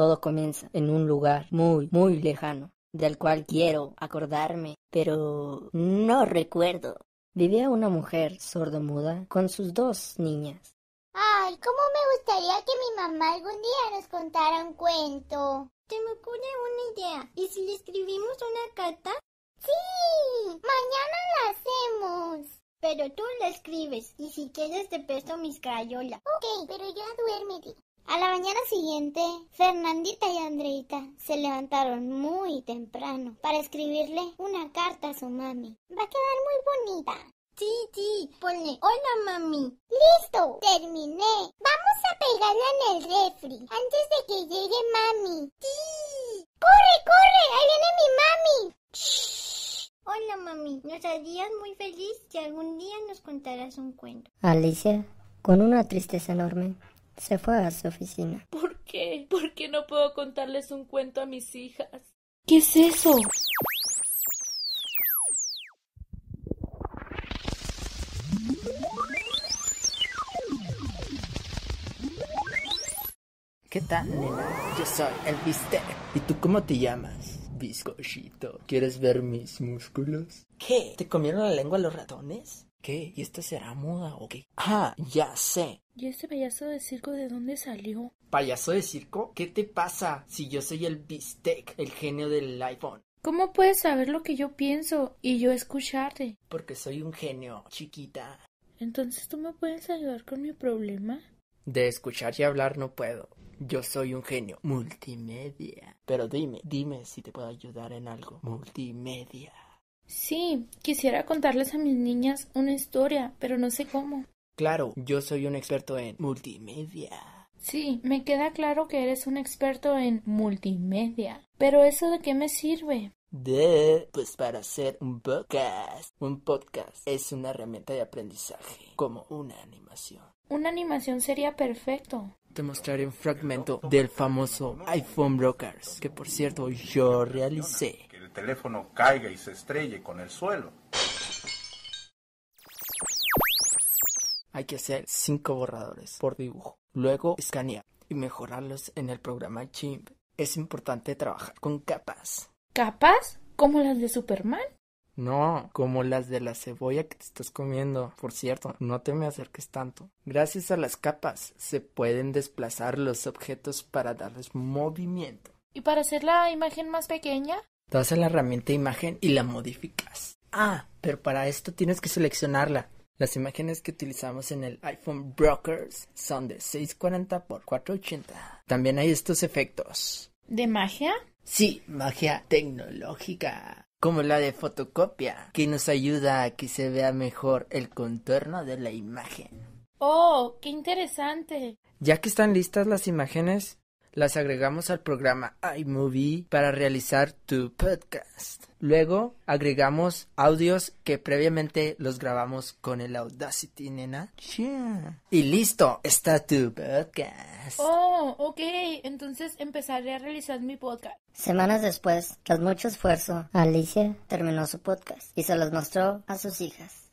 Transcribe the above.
Todo comienza en un lugar muy, muy lejano, del cual quiero acordarme, pero no recuerdo. Vivía una mujer sordomuda con sus dos niñas. Ay, cómo me gustaría que mi mamá algún día nos contara un cuento. Te me ocurre una idea. ¿Y si le escribimos una carta? Sí, mañana la hacemos. Pero tú la escribes y si quieres te presto mis crayolas. Ok, pero ya duerme. A la mañana siguiente, Fernandita y Andreita se levantaron muy temprano para escribirle una carta a su mami. Va a quedar muy bonita. Sí, sí, ponle hola mami. Listo, terminé. Vamos a pegarla en el refri antes de que llegue mami. Sí. ¡Corre, corre! ¡Ahí viene mi mami! Shh. Hola mami, nos harías muy feliz si algún día nos contarás un cuento. Alicia, con una tristeza enorme, se fue a su oficina. ¿Por qué? ¿Por qué no puedo contarles un cuento a mis hijas? ¿Qué es eso? ¿Qué tal, nena? Yo soy el Bistec. ¿Y tú cómo te llamas? Biscochito. ¿Quieres ver mis músculos? ¿Qué? ¿Te comieron la lengua los ratones? ¿Qué? ¿Y esta será muda o qué? Ah, ya sé. ¿Y este payaso de circo de dónde salió? ¿Payaso de circo? ¿Qué te pasa si yo soy el bistec, el genio del iPhone? ¿Cómo puedes saber lo que yo pienso y yo escucharte? Porque soy un genio, chiquita. Entonces tú me puedes ayudar con mi problema. De escuchar y hablar no puedo. Yo soy un genio multimedia. Pero dime, dime si te puedo ayudar en algo. Multimedia. Sí, quisiera contarles a mis niñas una historia, pero no sé cómo. Claro, yo soy un experto en multimedia. Sí, me queda claro que eres un experto en multimedia. Pero eso de qué me sirve? De, pues para hacer un podcast. Un podcast es una herramienta de aprendizaje, como una animación. Una animación sería perfecto. Te mostraré un fragmento del famoso iPhone Brokers, que por cierto yo realicé teléfono caiga y se estrelle con el suelo. Hay que hacer cinco borradores por dibujo, luego escanear y mejorarlos en el programa Chip. Es importante trabajar con capas. ¿Capas? ¿Como las de Superman? No, como las de la cebolla que te estás comiendo. Por cierto, no te me acerques tanto. Gracias a las capas se pueden desplazar los objetos para darles movimiento. ¿Y para hacer la imagen más pequeña? te la herramienta imagen y la modificas. Ah, pero para esto tienes que seleccionarla. Las imágenes que utilizamos en el iPhone Brokers son de 640 x 480. También hay estos efectos. ¿De magia? Sí, magia tecnológica. Como la de fotocopia, que nos ayuda a que se vea mejor el contorno de la imagen. ¡Oh, qué interesante! Ya que están listas las imágenes, las agregamos al programa iMovie para realizar tu podcast. Luego agregamos audios que previamente los grabamos con el Audacity, nena. Y listo, está tu podcast. Oh, ok. Entonces empezaré a realizar mi podcast. Semanas después, tras mucho esfuerzo, Alicia terminó su podcast y se los mostró a sus hijas.